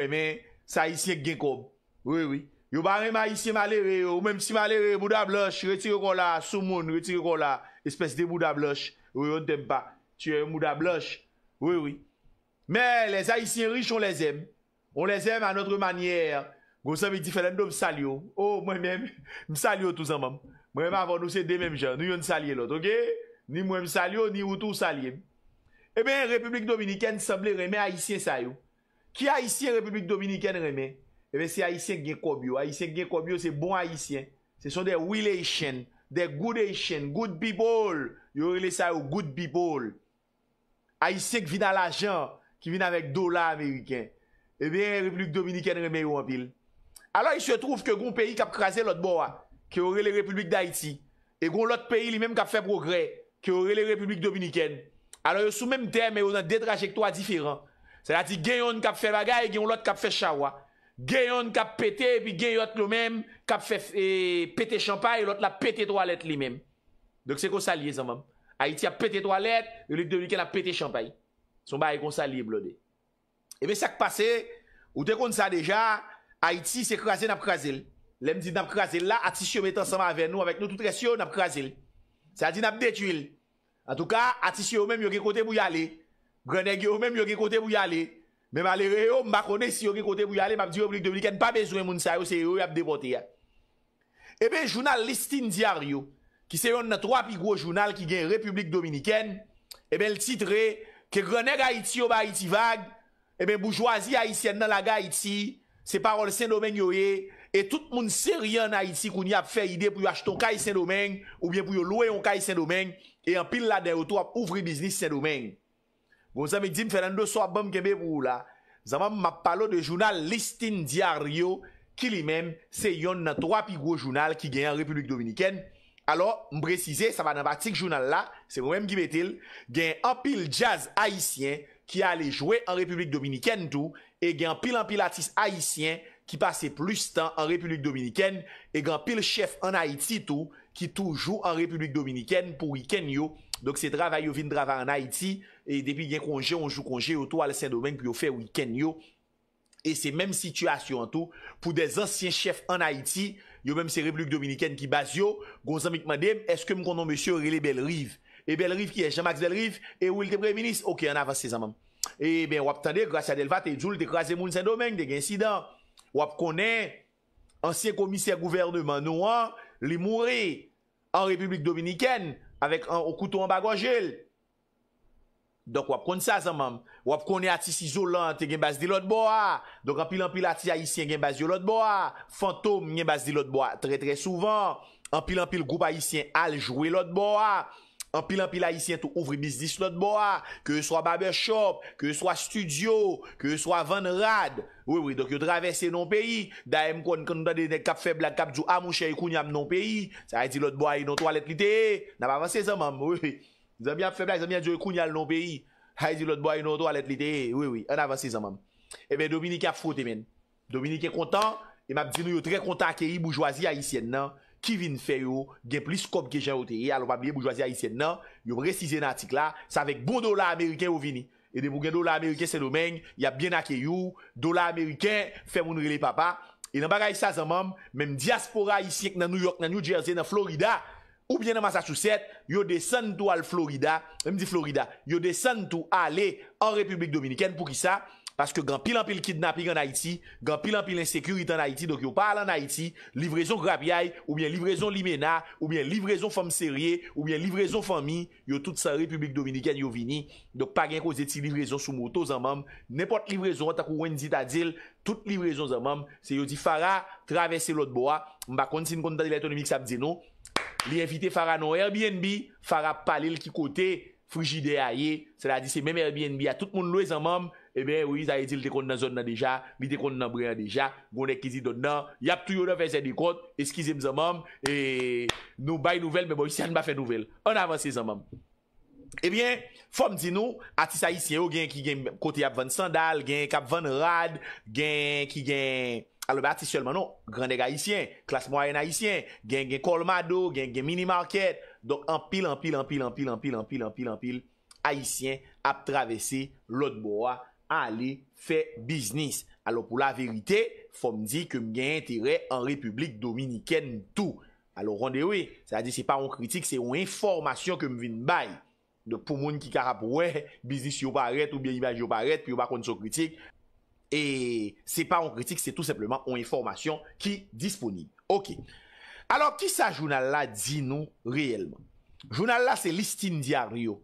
Emen, sa isye gen kom. Oui, oui. Yo ba reme a ah, isye male, ou mèm si male, mouda bloche, retire kon la sumoun, retire kon la espèse de mouda bloche. Oui, yo n tem pa. Tuye mouda bloche. Oui, oui. Mè, les a isye riche, on les mè. On les mè anotre manye. Gon sè mè di fèlèm do m salyo. Ou mè mè mè m salyo tout sa mèm. Mè mè avan nou sè de mèm jan. Nou yon salye lòt, ok? Ni mè m salyo, ni yon tout salye. Emen, eh Republik Dominikèn sèm lè reme a isye say Ki Aisyen Republik Dominikèn remè? Ebe se Aisyen Genkobyo. Aisyen Genkobyo se bon Aisyen. Se son de willation, de goodation, good people. Yo rele sa yo good people. Aisyen ki vina la jan, ki vina vek dola Amerikèn. Ebe Republik Dominikèn remè yo anpil. Alo yo se trouf ke goun peyi kap krasè lot bo a, ki yo rele Republik Daity. E goun lot peyi li menm kap fè progrè, ki yo rele Republik Dominikèn. Alo yo sou menm teme yo nan detrajektoa diferan. Se la ti genyon kap fe bagay, genyon lot kap fe chawa. Genyon kap pete, pi genyon lot lo mem kap pete champay, lot la pete toalet li mem. Dok se konsalye zan mam. Haiti ap pete toalet, yon li devine ken ap pete champay. Son ba yon konsalye blode. Ebe sak pase, ou te kont sa deja, Haiti se krasi nap krasil. Lem di nap krasil la, atis yo met ansama ave nou, avek nou tout resyo, nap krasil. Sa di nap detuil. An tou ka, atis yo mem yoke kote mou yale. Grenèk yo mèm yo ge kote pou yale, mèm alè re yo mba konè si yo ge kote pou yale mabdi Republik Dominikèn pa bezwen moun sa yo se yo yo ap depote ya. Ebe eh jounal Listin Diaryo, ki se yon nan 3 pigou jounal ki gen Republik Dominikèn, eh ebe l titre ke grenèk Haiti yo ba Haiti Vague, ebe eh boujouazi Haitienne nan la Gaïti, se parol Saint-Domingue yo ye, e tout moun se riyan Haiti kouni ap fe ide pou yo acheton Kai Saint-Domingue ou bien pou yo louè yon Kai Saint-Domingue e yon pil la deroto ap ouvri biznis Saint-Domingue. Moun sami di m fè nan de so abom kembe pou ou la. Zaman m map palo de jounal Listin Diario. Ki li men se yon nan 3 pi gwo jounal ki gen an Republik Dominiken. Alo m brezize sa va nan batik jounal la. Se mou menm ki betil. Gen an pil jazz Haitien ki ale jowe an Republik Dominiken tou. E gen pil an pil artist Haitien ki pase plus tan an Republik Dominiken. E gen pil chef an Haiti tou. Ki tou jowe an Republik Dominiken pou wiken yo. Dok se travay yo vin drava an Haiti. E depi gen konje, anjou konje, yo tou al Saint-Domingue, pi yo fe week-end yo. E se menm situasyon an tou, pou de zansyen chef an Haiti, yo menm se Republik Dominikène ki base yo, gounzan mikman dem, eske m konon monsye, re le Belrive. E Belrive ki e, Jean-Max Belrive, e ou il te pre-ministre, ok, an avans se zanman. E ben wap tande, grasa del vat, e djoul de krasi moun Saint-Domingue, de gen sidan. Wap konen, ansyen komisyen gouverne manouan, li moure, an Republik Dominikène, avèk an okoutou an Bagwagel, Donk wap kon sa zan mam, wap kon e atis izolante genbaz di lot bo a, donk anpil anpil atis ayisyen genbaz yo lot bo a, fantom genbaz di lot bo a, tre tre souvan, anpil anpil goup ayisyen aljwe lot bo a, anpil anpil ayisyen tou ouvri bizdis lot bo a, ke yo swa baber shop, ke yo swa studio, ke yo swa van rad, woui woui, donk yo travesse non peyi, da em kon kon dan de ne kap feb la kap du amou ah, chay kounyam non peyi, sa yadi lot bo a yi non to alet li te, nan pa avanse zan mam, woui woui. Zan mi ap feblak, zan mi ap diwe koun yal non peyi. Hay zi lot bo a yon oto alet li teye. Eh, oui, oui, an avansi zan mam. Ebe, eh Dominique ap fote men. Dominique e kontan. E map di nou yo tre kontan akeyi boujwazi ayesyen nan. Kevin Feyo, gen plis kop gejen eh, oteye. Alon pap liye boujwazi ayesyen nan. Yo precize nan tik la. Sa vek bon dola Ameriken yo vini. E de mou gen dola Ameriken se domen. Ya bien akeyi yo. Dola Ameriken fe mounre le papa. E nan bagay sa zan mam. Mem diaspora ayesyen nan New York, nan New Jersey, nan Florida. Ou bien nan mas asouset... Yo desen tou al Florida... Yo desen tou ale... An Republik Dominikèn pou ki sa... Paske gan pil an pil kidnapping an Haiti... Gan pil an pil insecurity an Haiti... Dok yo pa al an Haiti... Livrezon grap yay... Ou bien livrezon limena... Ou bien livrezon fam serye... Ou bien livrezon fami... Yo tout sa Republik Dominikèn yo vini... Dok pa gen ko zeti livrezon sou mouto zan mam... Nepot livrezon an takou wendi ta dil... Tout livrezon zan mam... Se yo di fara travesse lot bo a... Mba konti sin konti la etonomik sa bdi nou... Li evite fara nou Airbnb, fara palil ki kote, frijide a ye, sada di se mèm Airbnb a tout moun louè zan mam, ebyen ou yi zaye di l te kont nan zon nan deja, bi te kont nan breyan deja, gounè kizi don nan, yap tou yon nan fè zè di kont, eskizèm zan mam, e nou bay nouvel, mè bo yi sè an bè fè nouvel, an avansè zan mam. Ebyen, eh fòm di nou, atisa yi se yo gen ki gen kote yap van sandal, gen kap van rad, gen ki gen... Salobati selman nou, grandeg haisyen, klasmoyen haisyen, gen gen kolmado, gen gen minimarket. Donk anpil, anpil, anpil, anpil, anpil, anpil, anpil, anpil, anpil, haisyen ap travesse lotboa a li fe biznis. Alo pou la verite, fòm di kem gen entere en republik dominiken tout. Alo rondewe, sa di se pa ou kritik, se ou informasyon kem vin bay. Donk pou moun ki kara pou we, biznis yo paret ou biye imaj yo paret, pi yo bakon so kritik. E se pa an kritik se tout sepleman an informasyon ki disponib Ok Alors ki sa jounal la di nou reyelman Jounal la se listin diaryo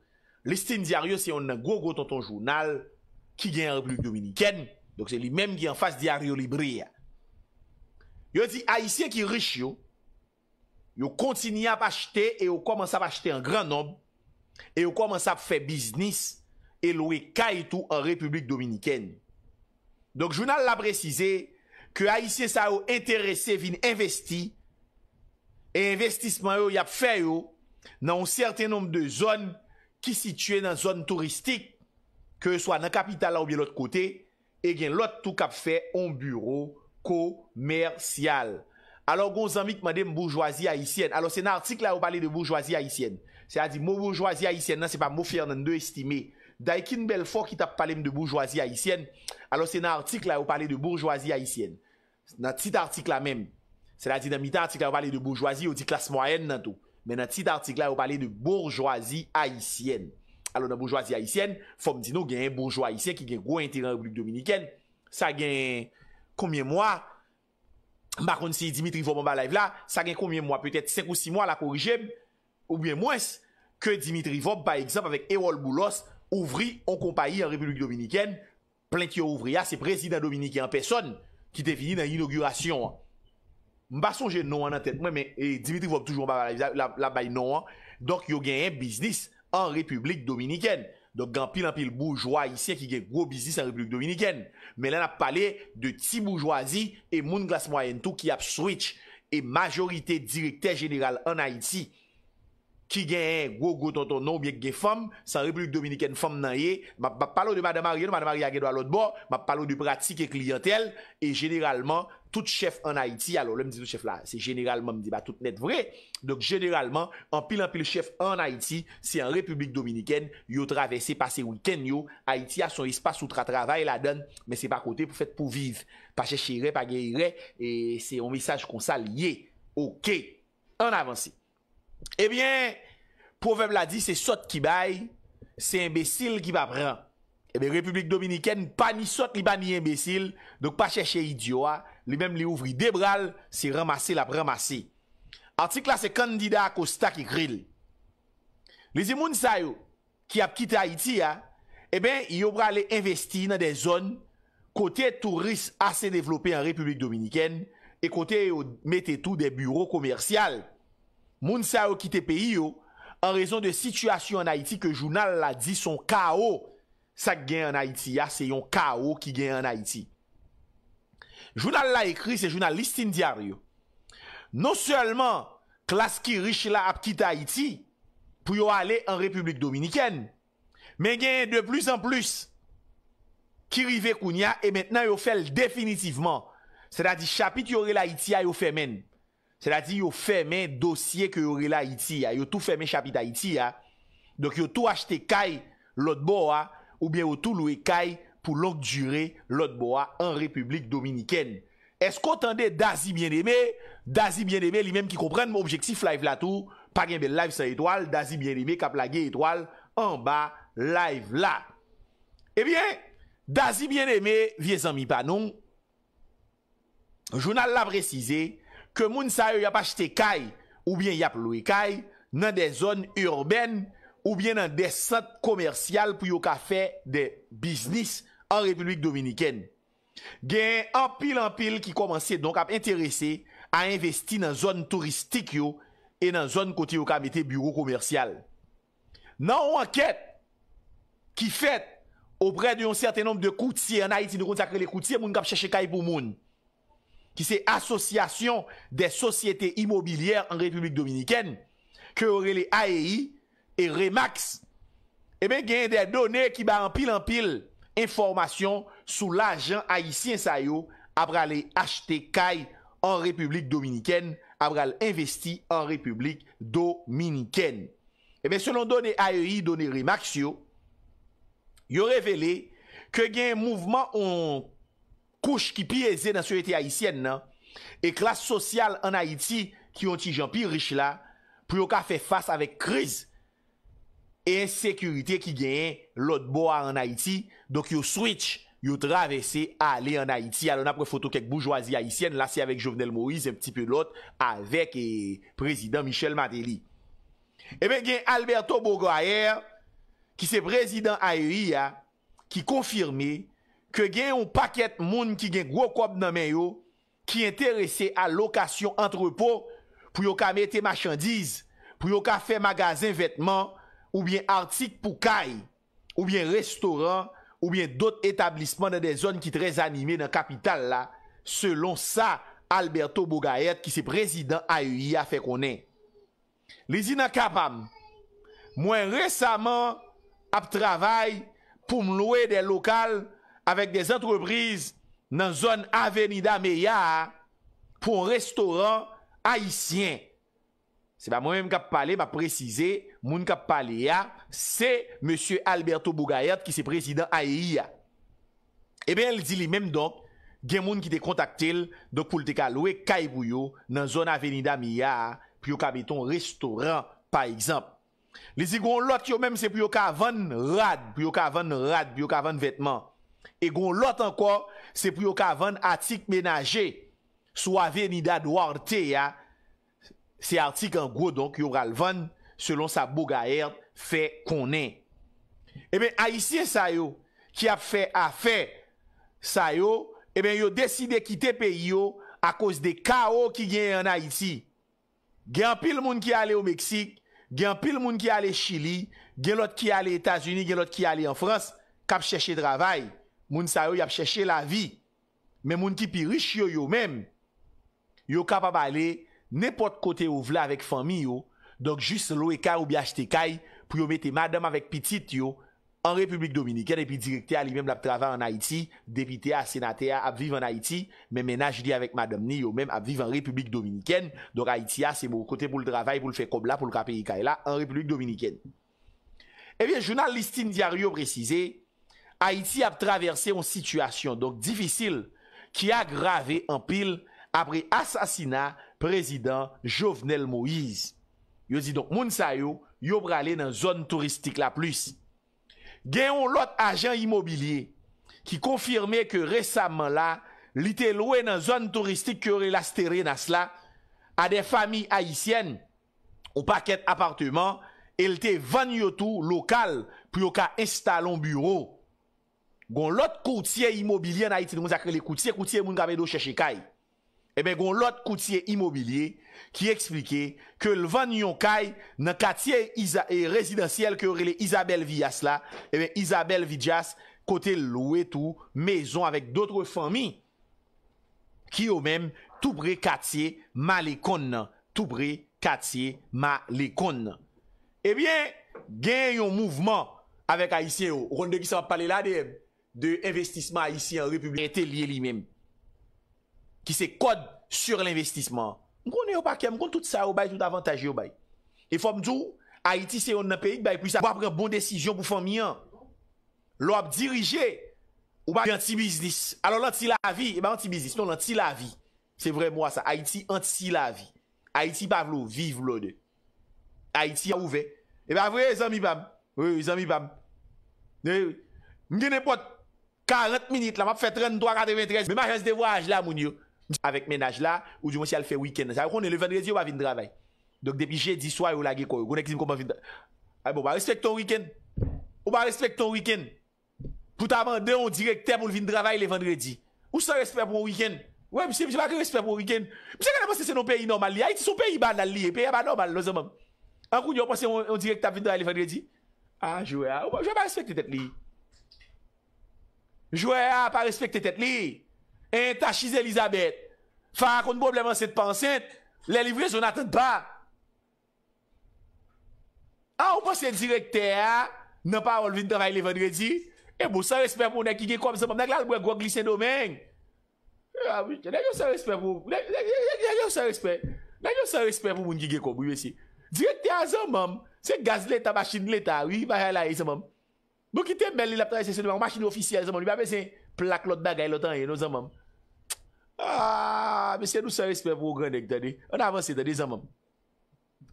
Listin diaryo se yon nan gogo ton ton jounal Ki gen republik dominiken Dok se li menm gen an fas diaryo li bria Yo di a isye ki rich yo Yo kontini ap achete E yo koman sa ap achete an gran nob E yo koman sa ap fe biznis E lou e kaitou an republik dominiken Ok Donk jounal la prezize ke Aisyen sa yo interese vin investi, e investisman yo yap fe yo nan certain nom de zon ki sitye nan zon turistik, ke yo swa nan kapital la ou bi lout kote, e gen lout tou kap fe on bureau komersyal. Alon goun zanmik man dem bourgeoisie Aisyen, alon sen artik la yo pale de bourgeoisie Aisyen, se a di mou bourgeoisie Aisyen nan se pa mou fernan de estimey, Da e kin bel fo ki tap pale m de bourgeoisie haisyen Alo se nan artik la yo pale de bourgeoisie haisyen Nan tit artik la mem Se la di nan mita artik la yo pale de bourgeoisie Yo di klas moyen nan tou Men nan tit artik la yo pale de bourgeoisie haisyen Alo nan bourgeoisie haisyen Fom di nou gen yon bourgeoisie haisyen Ki gen gwen teren republik dominiken Sa gen koumyen mwa Bakon se Dimitri Voban ba live la Sa gen koumyen mwa Petet 5 ou 6 mwa la korijem Ou bien mwes Ke Dimitri Voban Ba ekzap avek Erol Boulos Ou bien mwes Ouvri an kompa yi an Republik Dominikèn, plen ki yo ouvri a se prezid an Dominikèn, peson ki te fini nan inogurasyon an. Mba son jen nou an an tèt mwen men, e Dimitri vop toujou an ba la bay nou an, donk yo genyen biznis an Republik Dominikèn. Donk gen pil an pil boujwa yisi a ki gen gros biznis an Republik Dominikèn. Men an ap pale de ti boujwa zi e moun glas mwayen tou ki ap switch e majorite direktè geniral an Haiti. Ki gen en, go, go, ton, ton, non, byek gen fom, san Republik Dominikène fom nan ye, ma palo de Madame Ariane, Madame Ariane gen do alot bon, ma palo de pratik e klientel, e generalman, tout chef en Haïti, alo, le mdi tout chef la, se generalman mdi, ba tout net vre, donc generalman, an pil an pil chef en Haïti, se en Republik Dominikène, yo travesse pase week-end yo, Haïti a son espace outra-travail la don, men se pa kote pou fète pou vive, pa cheche ire, pa gey ire, e se yon misaj konsal ye, ok, an avansi, Ebyen, eh pouvem la di se sot ki bay, se imbesil ki pa pran. Ebyen, eh Republik Dominikèn pa ni sot li ba ni imbesil, dok pa chèche idyo a, li mèm li ouvri debral, se ramase la pramase. Artik la se kandida ak o stak ikril. Li zi moun sayo ki ap kite Haiti a, ebyen, yo prale investi nan den zon, kote turist ase devlopè an Republik Dominikèn, e kote yo mette tou den bureau komersyal. Moun sa yo kite peyi yo, an rezon de situasyon an Haiti ke jounal la di son kao sak gen an Haiti ya, se yon kao ki gen an Haiti. Jounal la ekri se jounalistin diaryo. Non selman klas ki riche la ap kite Haiti pou yo ale an Republik Dominikèn, men gen de plus an plus ki rive koun ya e mentenan yo fel definitivman. Se da di chapit yore la Haiti ya yo femen. Se la di yo feme dosye ke yo re la iti ya Yo tou feme chapit a iti ya Donk yo tou achete kay Lotboa ou bien yo tou loue kay Pou lok jure lotboa An republik dominiken Esko tande Dazi eh Bien Aime Dazi Bien Aime li menm ki kompren Objektif live la tou Dazi Bien Aime ka plage etoal An ba live la Ebyen Dazi Bien Aime vie zan mi panon Jounal la precize ke moun sa yo yap achete kay ou bien yap loue kay nan de zon urben ou bien nan de sat komersyal pou yo ka fe de biznis an Republik Dominiken. Gen apil-ampil ki komanse don kap interese a investi nan zon turistik yo e nan zon kote yo ka mette biro komersyal. Nan an anket ki fet opre de yon certain nom de koutsi en Haiti nou kon sakre le koutsi, moun kap chache kay pou moun. ki se asosyasyon de sosyete imobilyer an Republik Dominikèn, ke ou rele AEI e Remax, e ben gen de donè ki ba an pil an pil informasyon sou l'ajan Aïsien Sayo apra le achete kay an Republik Dominikèn, apra le investi an Republik Dominikèn. E eh ben selon donè AEI, donè Remax yo, yo revele ke gen mouvman ou... pouche ki piyeze nan souyete Haitienne nan, e klas sosyal an Haiti ki yon ti jan pi riche la, pou yon ka fe fas avek kriz e yon sekurite ki gen lot bo a an Haiti, donk yon switch, yon travesse a ale an Haiti, alon apre foto kek boujwazi Haitienne, la se avek Jovenel Moïse, eh e pti pe lot, avek prezident Michel Madeli. Ebe gen Alberto Bogo ayer, ki se prezident Ayeri ya, ki konfirme ke gen yon paket moun ki gen gwo kob nan men yo, ki enterese a lokasyon antrepo, pou yon ka mette machandiz, pou yon ka fe magazin vetman, ou bien artik pou kay, ou bien restoran, ou bien dot etablisman nan den zon ki trez anime nan kapital la, selon sa Alberto Bogaert, ki se prezident AYI e a fe konen. Lezi nan kapam, mwen resaman ap travay, pou m loue den lokal, avèk des antreprise nan zon Avenida Meya pou restaurant Aisyen. Se ba moun mèm kap pale, ba prezize, moun kap pale ya, se Monsie Alberto Bougayat ki se prezident Aya. E eh ben, el di li mèm don, gen moun ki te kontaktele, do pou lte ka loue Kaibuyo nan zon Avenida Meya pou yo ka beton restaurant, pa ekzamp. Le zi goun lot yo mèm se pou yo ka ven rad, pou yo ka ven rad, pou yo ka ven vetman. E gon lot anko, se pou yo ka van atik menaje, sou ave ni da dwarte ya, se atik an go, donk yo galvan, selon sa bo ga her, fe konen. E ben, Haitien sa yo, ki ap fe a fe, sa yo, e ben yo deside kite pe yo, a koz de kao ki gen en Haiti. Gen pil moun ki ale o Meksik, gen pil moun ki ale Chili, gen lot ki ale Etasuni, gen lot ki ale en Frans, kap cheche dravay. moun sa yo yap chèche la vi, men moun ki pi rich yo yo men, yo kapab ale, nepot kote ou vle avèk fami yo, donk jist lou e ka ou bi achte kaj, pou yo mette madam avèk pitit yo, an Republik Dominikèn, epi direkte a li men blap travè an Haiti, depite a, senate a, apviv an Haiti, men menaj li avèk madam ni yo men, apviv an Republik Dominikèn, donk Haiti a, se mou kote pou l travè, pou l fè kob la, pou l kapè yi kaj la, an Republik Dominikèn. Ebyen, eh jounalistin diaryo prezize, Haiti ap traverse an situasyon donk difisil ki agrave an pil apre asasina prezident Jovenel Moïse. Yo zidonk moun sa yo yo prale nan zon turistik la plus. Genyon lot ajan imobilie ki konfirme ke resamman la li te loue nan zon turistik ki ore lastere nas la a de fami Haitien ou paket apartement el te van yotou lokal pou yo ka instalon bureau Gon lot koutie imobilye nan Haiti, moun zakre le koutie, koutie moun gabe do chèche kaj. Eben, gon lot koutie imobilye ki eksplike ke lvan yon kaj nan katiye rezidansyel ke yore le Isabelle Villas la, eben, eh Isabelle Villas, kote loue tou, mezon avèk dotre fami, ki yo mèm, toubre katiye malikon nan. Toubre katiye malikon nan. Eben, eh gen yon mouvman avèk Haitien yo, ronde ki sa pale la de... De investisman a isi an republite liye li menm. Ki se kod sur l'investisman. Mkon yo pa kem, mkon tout sa yo bay, tout avantaje yo bay. E fom djou, Haiti se yon nan peyik bay, pou sa wapre bon desijyon pou fom miyan. Lop dirije, ou bay anti-biznis. Alon lant si la vi, e eh ba anti-biznis. Non, lant si la vi. Se vre mwa sa, Haiti anti-la vi. Haiti pa vlo, vive lode. Haiti a ouve. E eh ba vre, e zan mi bam. Oui, e zan mi bam. Eh Mgen e pot... 40 minit la, ma pou fè 30, 30, 30, 30. Mè ma jans devouaj la moun yo. Avèk menaj la, ou di mwen si al fè wikend. Sè akounen, le vendredi yo ba vin dravay. Dok depi jedi, sway, ou la ge kou. Gounèk zim kon ba vin dravay. Ay ah bon, ba respekt ton wikend. Ou ba respekt ton wikend. Pouta mande, on direkte pou vin dravay le vendredi. Ou sa respekt pou wikend. Ouè, msè, msè, msè, msè, msè, msè, msè, msè, msè, msè, msè, msè, msè, msè, m Jouè a pa respekte tèt li, enta chiz Elisabeth. Fara kont bobleman set pan sent, le livre zon aten pa. A ou pa se direkte a, nan pa olvin tan vay li vandredi, e mou sa respèp mounen ki ge kom zan moun, nèk lal mwen gwa glisen do men. A wik, nèk yo sa respèp moun, nèk yo sa respèp moun, nèk yo sa respèp moun moun ki ge kom. Direkte a zan moun, se gaz leta, bashin leta, wii, vajalay zan moun. Mou bon, ki te bel li la ptayese se deman Ou machini ofisyal zanman bon, Li ba besen plak lot bagay lotan ye nou zanman Aaaaaa Besen nou ah, savespe vwo gandek dade On avanse dade zanman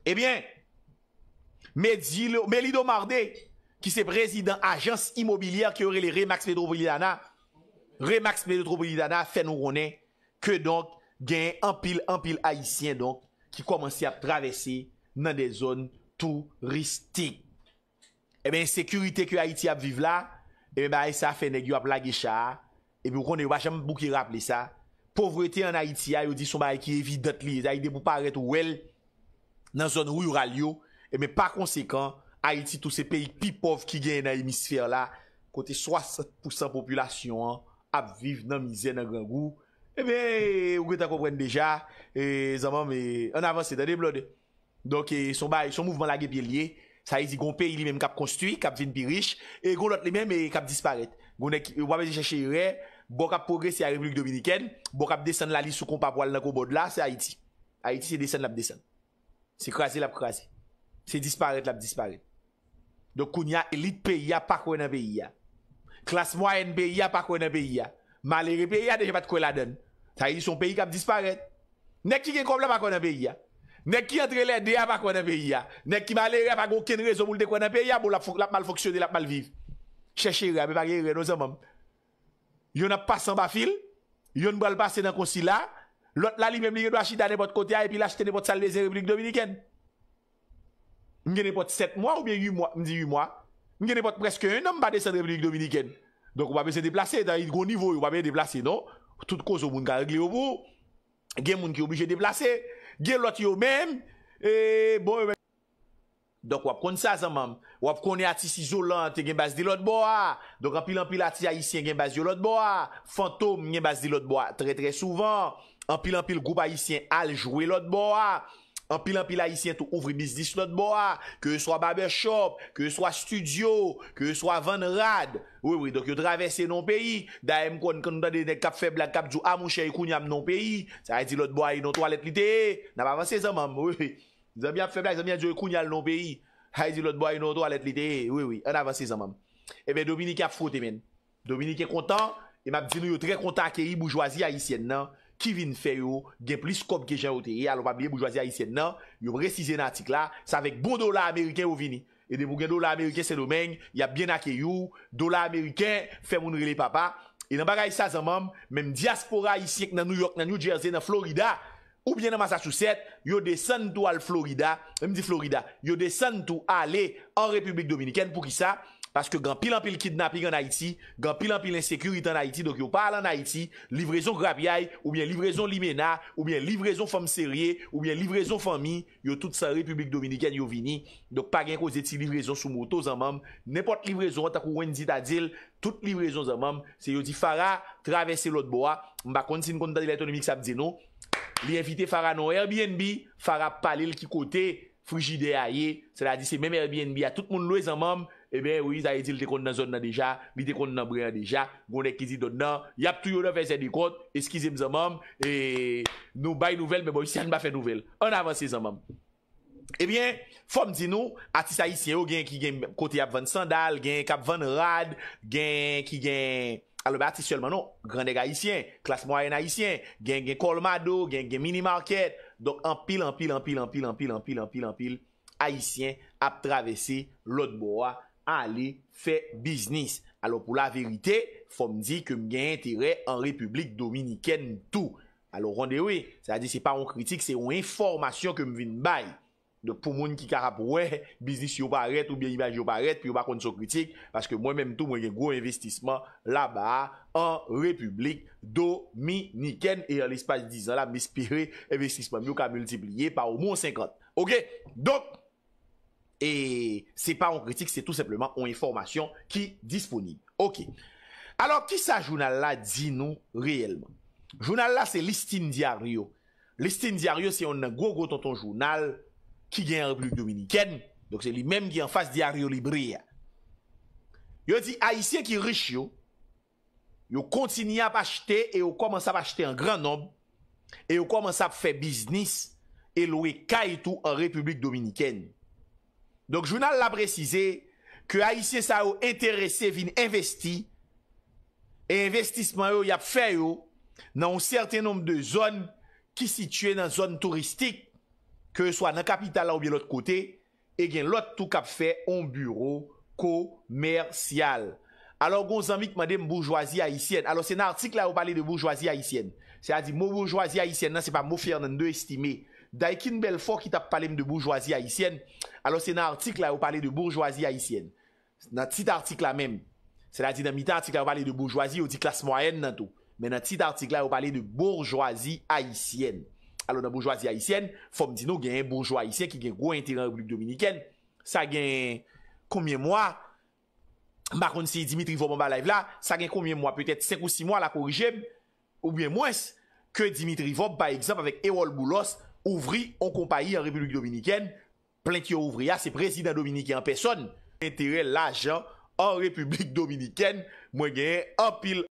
Ebyen eh Melido Mardey Ki se prezident ajans imobilyar Ki ore li re max pedro bolidana Re max pedro bolidana fen nou rone Ke donk gen anpil anpil Haitien donk Ki komanse a travese nan de zon Touristik Eme, eh eh en sekurite ke Haiti ap vive la, eme, ba, e sa fene gyo ap lage cha, eme, ou kon e wajan mbou ki rappele sa, povreti an Haiti a, yo di son ba, e ki evidat li, e zay de pou paret ou wel, nan zon rou yor al yo, eme, pa konsekant, Haiti tou se peyik pi pov ki gen yon emisfer la, kote 60% populasyon an, ap vive nan mizè nan gran gou, eme, ou gwen ta kompren deja, e, zaman, me, an avans e dade blode, donke, son mouvman lage pi liye, Sa yi di goun peyi li menm kap konstu, kap vin pi rish, e goun lot li menm e kap disparete. Goun ek wamezi chache yi re, bon kap progresi a Republik Dominiken, bon kap desen la lis sou kon pap wale nan kon bod la, se Haiti. Haiti se desen la desen. Se krasi la krasi. Se disparete la disparete. Dok koun ya elit peyi ya pa kwen a peyi ya. Klas mwa en peyi ya pa kwen a peyi ya. Maleri peyi ya deje pat kwen la den. Sa yi di son peyi kap disparete. Nek ki gen komla pa kwen a peyi ya. Nèk ki antre lè, dè a pa kwen apè yè. Nèk ki malè rè pa gò ken rè zò mou lè kwen apè yè mou lap mal foksyonè, lap mal viv. Che chè rè, apè pa gè rè nou zè mòm. Yon ap pas an pa fil, yon bal pasè nan konsi la, lòt lali mèm lè gè dò achit an nepot kote a epi l'achit an nepot salve zè Republik Dominikèn. Mwen gè nepot set mò ou mwen yu mò, mwen di yu mò, mwen gè nepot preske un nom pa dese Republik Dominikèn. Donk wapè se deplase, dan yon gò n gen lot yo men, e bon yo men, dok wap kon sa zanman, wap kon yati e si zolante genbaz di lot bo a, dok anpil anpil ati ayisyen genbaz yo lot bo a, fantom genbaz di lot bo a, tre tre souvan, anpil anpil goup ayisyen aljwe lot bo a, Anpil anpil ayisyen tou ouvri bizdis lout bo a. Ke yo swa baber shop, ke yo swa studio, ke yo swa van rad. Oui, oui, donk yo travesse non peyi. Da em kon kon dan de ne kap feblak, kap djou amonshe ah, ekoun yam non peyi. Sa hay di lout bo a yon noto alet li te. Eh, nan avanse zan mam, oui, oui. Zan mi ap feblak, zan mi adyo ekoun eh, yal non peyi. Hay di lout bo a yon noto alet li te. Eh. Oui, oui, an avanse zan mam. Ebe Dominik ap fote men. Dominik e kontan. E map di nou yo tre kontan ake yi boujwazi ayisyen nan. Qui Kevin faire gen plis plus gen jan ote ye, alo pa blye bourgeoisie haïtienne non yo préciser dans article là, ça avec bon dollar américain ou vini. Et de pou dollar américain c'est domaine, y a bien accueilli, dollar américain fait mon relé papa. Et dans bagay ça même diaspora ici dans New York, dans New Jersey, dans Florida, ou bien dans Massachusetts, yo descend tout à Florida, même dit Florida, yo descend tout aller en République Dominicaine pour qui ça Paske gen pil an pil kidnapping an Haiti, gen pil an pil insecurity an Haiti, dok yo pa al an Haiti, livrezon grabyay, oubyen livrezon limena, oubyen livrezon fom serye, oubyen livrezon fomi, yo tout sa Republik Dominikad yo vini, dok pa gen ko zeti livrezon sou mouto zan mam, nepot livrezon, takou wendi ta dil, tout livrezon zan mam, se yo di fara travesse lot bo a, mba konti sin konti ta dil etonomik sabdi nou, li evite fara nou Airbnb, fara palil ki kote, frijide a ye, se la di se men Airbnb a tout moun lou e zan mam, Ebyen, eh ouy, zayidil te kont nan zon nan deja, mi te kont nan breyan deja, gounen kizidon nan, yap tou yon nan fè zè di kont, eskizim zanman, nou bay nouvel, mè boy, sè an bè fè nouvel, an avansè zanman. Ebyen, eh fòm di nou, atis ayisyen ou gen ki gen kote yap van sandal, gen kap van rad, gen ki gen, alòbe atis yon man nou, grandeg ayisyen, klas mwayen ayisyen, gen gen kolmado, gen gen minimarket, don anpil, anpil, anpil, anpil, anpil, anpil, anpil, ayisyen aller faire business. Alors pour la vérité, faut me dire que j'ai intérêt en République dominicaine tout. Alors rendez-vous, c'est-à-dire c'est pas en critique, c'est une information que me de bail. Donc pour moun qui carap ouais, business yo paraît ou bien image yo paraît puis yo pas son critique parce que moi-même tout moi j'ai gros investissement là-bas en République dominicaine et en l'espace 10 ans là m'espérer investissement qui ka multiplié par au moins 50. OK? Donc E se pa an kritik, se tout sepleman an informasyon ki disponib. Ok. Alors, ki sa jounal la di nou reyelman? Jounal la se listin diaryo. Listin diaryo se yon nan gogo ton ton jounal ki gen republik dominiken. Dok se li menm gen an fasy diaryo li bria. Yo di, a isye ki rich yo, yo kontini ap achete e yo koman sa ap achete an gran nob, e yo koman sa ap fe biznis e lou e kaitou an republik dominiken. Donc, journal l'a précisé que Haïtien ça a intéressé, vin investi. Et investissement, il a fait dans un certain nombre de zones qui situées dans la zone touristique, que ce soit dans la capitale ou bien l'autre côté, et bien l'autre tout cap fait un bureau commercial. Alors, vous qui m'a dit bourgeoisie haïtienne. Alors, c'est un article là où on de bourgeoisie haïtienne. C'est-à-dire, mot bourgeoisie haïtienne, ce n'est pas mot de estimé. Da e kin bel fo ki tap pale m de bourgeoisie haisyen Alo se nan artik la yo pale de bourgeoisie haisyen Nan tit artik la mem Se la di nan mita artik la yo pale de bourgeoisie Yo di klas moyen nan tou Men nan tit artik la yo pale de bourgeoisie haisyen Alo nan bourgeoisie haisyen Fom di nou genye bourgeoisie haisyen Ki genye gwen teren republik dominiken Sa genye koumye mwa Bakon se Dimitri Voban ba live la Sa genye koumye mwa Petet 5 ou 6 mwa la korijem Ou bien mwes Ke Dimitri Voban Ba ekzamp avik Erol Boulos Ou bien mwes Ouvri an kompa yi an Republik Dominikèn, plenti an ouvri a ah, se prezid an Dominikèn. Peson, entere la jan an Republik Dominikèn, mwen genye an pil.